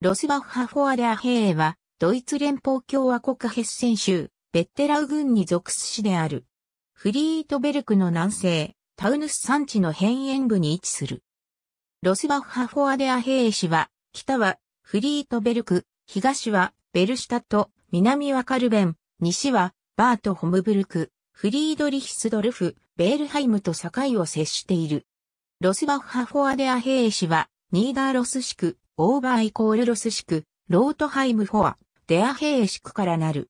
ロスバッハ・フォアデア兵は、ドイツ連邦共和国ヘッセン州、ベッテラウ軍に属す市である。フリートベルクの南西、タウヌス山地の辺縁部に位置する。ロスバッハ・フォアデア兵市は、北はフリートベルク、東はベルシュタット、南はカルベン、西はバート・ホムブルク、フリードリヒスドルフ、ベールハイムと境を接している。ロスバッハ・フォアデア兵市は、ニーダーロス市区、オーバーイコールロス宿、ロートハイムフォア、デアヘイ宿からなる。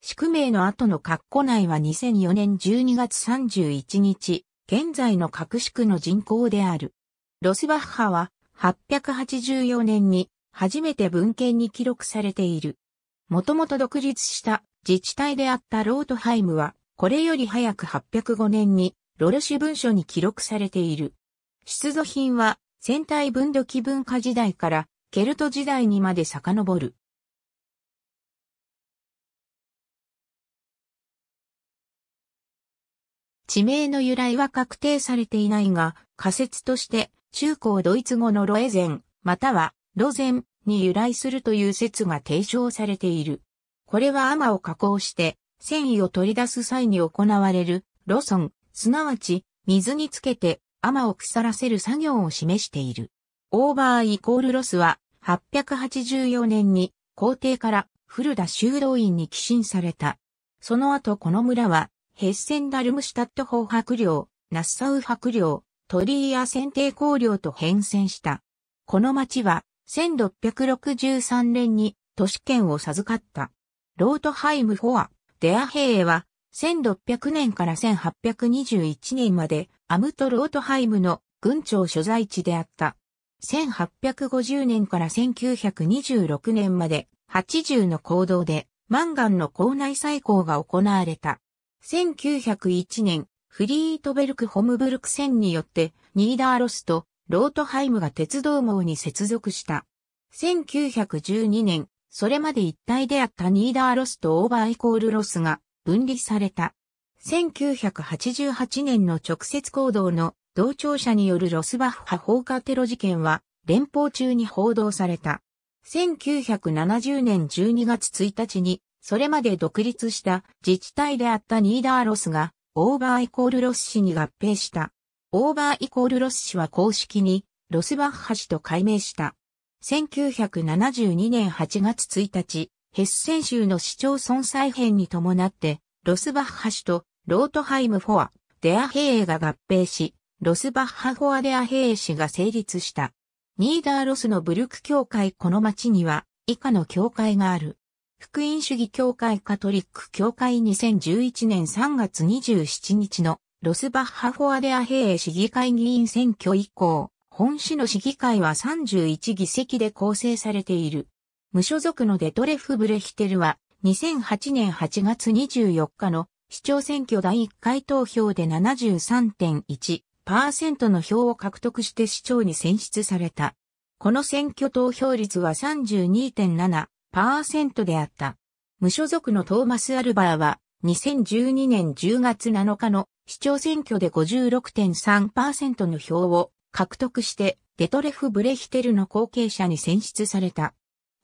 宿名の後の括弧内は2004年12月31日、現在の各宿の人口である。ロスバッハは884年に初めて文献に記録されている。もともと独立した自治体であったロートハイムは、これより早く805年にロルシュ文書に記録されている。出土品は戦隊分土器文化時代からケルト時代にまで遡る。地名の由来は確定されていないが、仮説として中高ドイツ語のロエゼン、またはロゼンに由来するという説が提唱されている。これはアを加工して繊維を取り出す際に行われるロソン、すなわち水につけて甘を腐らせる作業を示している。オーバーイコールロスは、884年に皇帝から古田修道院に寄進された。その後この村は、ヘッセンダルムシュタット法白領、ナッサウ白領、トリーア選定公領と変遷した。この町は、1663年に都市圏を授かった。ロートハイムフォア、デアヘーは、1600年から1821年までアムトルオトハイムの軍庁所在地であった。1850年から1926年まで80の行動でマンガンの校内再興が行われた。1901年、フリートベルク・ホムブルク線によってニーダーロスとロートハイムが鉄道網に接続した。1912年、それまで一体であったニーダーロスとオーバーイコールロスが分離された。1988年の直接行動の同調者によるロスバッハ放火テロ事件は連邦中に報道された。1970年12月1日にそれまで独立した自治体であったニーダーロスがオーバーイコールロス氏に合併した。オーバーイコールロス氏は公式にロスバッハ氏と改名した。1972年8月1日、ヘッセン州の市町村再編に伴って、ロスバッハ市とロートハイムフォア、デアヘエが合併し、ロスバッハフォアデアヘエ市が成立した。ニーダーロスのブルク教会この町には以下の教会がある。福音主義教会カトリック教会2011年3月27日のロスバッハフォアデアヘエ市議会議員選挙以降、本市の市議会は31議席で構成されている。無所属のデトレフ・ブレヒテルは、2008年8月24日の市長選挙第1回投票で73.1%の票を獲得して市長に選出された。この選挙投票率は32.7%であった。無所属のトーマス・アルバーは2012年10月7日の市長選挙で56.3%の票を獲得してデトレフ・ブレヒテルの後継者に選出された。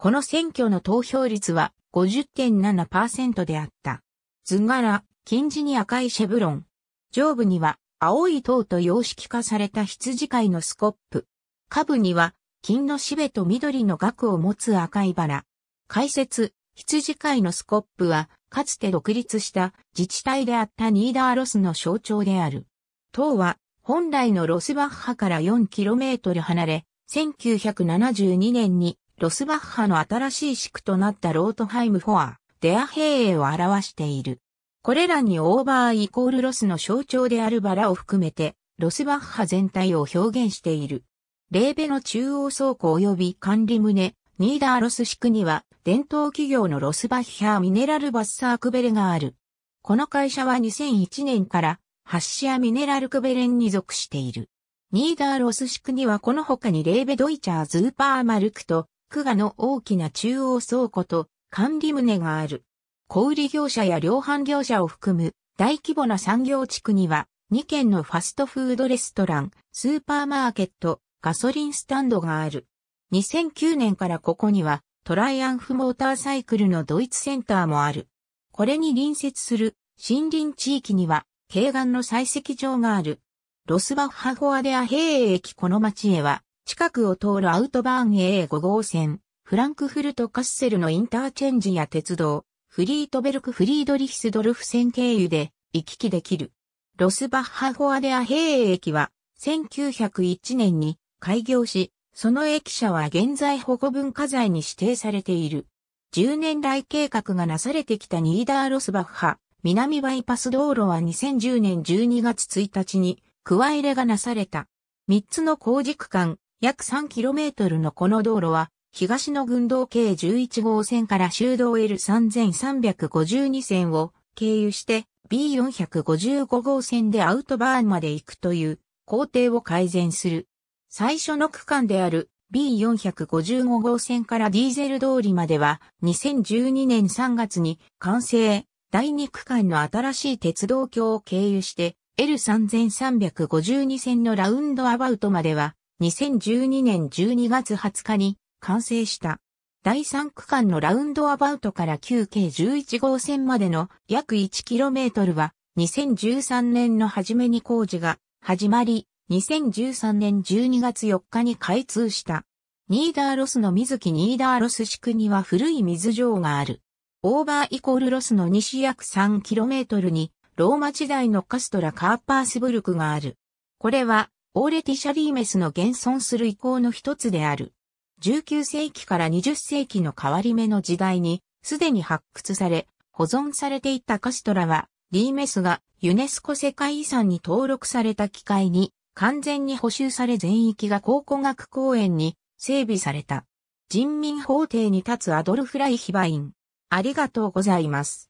この選挙の投票率は50.7%であった。図柄、近似に赤いシェブロン。上部には青い塔と様式化された羊飼いのスコップ。下部には金のしべと緑の額を持つ赤いバラ。解説、羊飼いのスコップは、かつて独立した自治体であったニーダーロスの象徴である。塔は、本来のロスバッハから 4km 離れ、1972年にロスバッハの新しい宿となったロートハイムフォア、デア兵営を表している。これらにオーバーイコールロスの象徴であるバラを含めて、ロスバッハ全体を表現している。レーベの中央倉庫及び管理棟、ニーダーロス宿には、伝統企業のロスバッハミネラルバッサークベレがある。この会社は2001年から、ハッシアミネラルクベレンに属している。ニーダーロス宿にはこの他にレーベドイチャーズーパーマルクと久我の大きな中央倉庫と管理棟がある。小売業者や量販業者を含む大規模な産業地区には2軒のファストフードレストラン、スーパーマーケット、ガソリンスタンドがある。2009年からここにはトライアンフモーターサイクルのドイツセンターもある。これに隣接する森林地域には、軽岩の採石場がある。ロスバッハォアデア平駅この町へは、近くを通るアウトバーン A5 号線、フランクフルト・カッセルのインターチェンジや鉄道、フリートベルク・フリードリヒスドルフ線経由で行き来できる。ロスバッハ・フォアデア平駅は1901年に開業し、その駅舎は現在保護文化財に指定されている。10年来計画がなされてきたニーダーロスバッハ、南バイパス道路は2010年12月1日に、加えれがなされた。3つの工事区間、約 3km のこの道路は、東の群道計11号線から修道 L3352 線を経由して B455 号線でアウトバーンまで行くという工程を改善する。最初の区間である B455 号線からディーゼル通りまでは2012年3月に完成。第2区間の新しい鉄道橋を経由して L3352 線のラウンドアバウトまでは2012年12月20日に完成した。第3区間のラウンドアバウトから9計11号線までの約 1km は2013年の初めに工事が始まり、2013年12月4日に開通した。ニーダーロスの水木ニーダーロス地区には古い水城がある。オーバーイコールロスの西約 3km にローマ時代のカストラカーパースブルクがある。これはオーレティシャリーメスの現存する遺構の一つである。19世紀から20世紀の変わり目の時代に、すでに発掘され、保存されていたカストラは、リーメスがユネスコ世界遺産に登録された機会に、完全に補修され全域が考古学公園に整備された。人民法廷に立つアドルフ・ライヒバイン。ありがとうございます。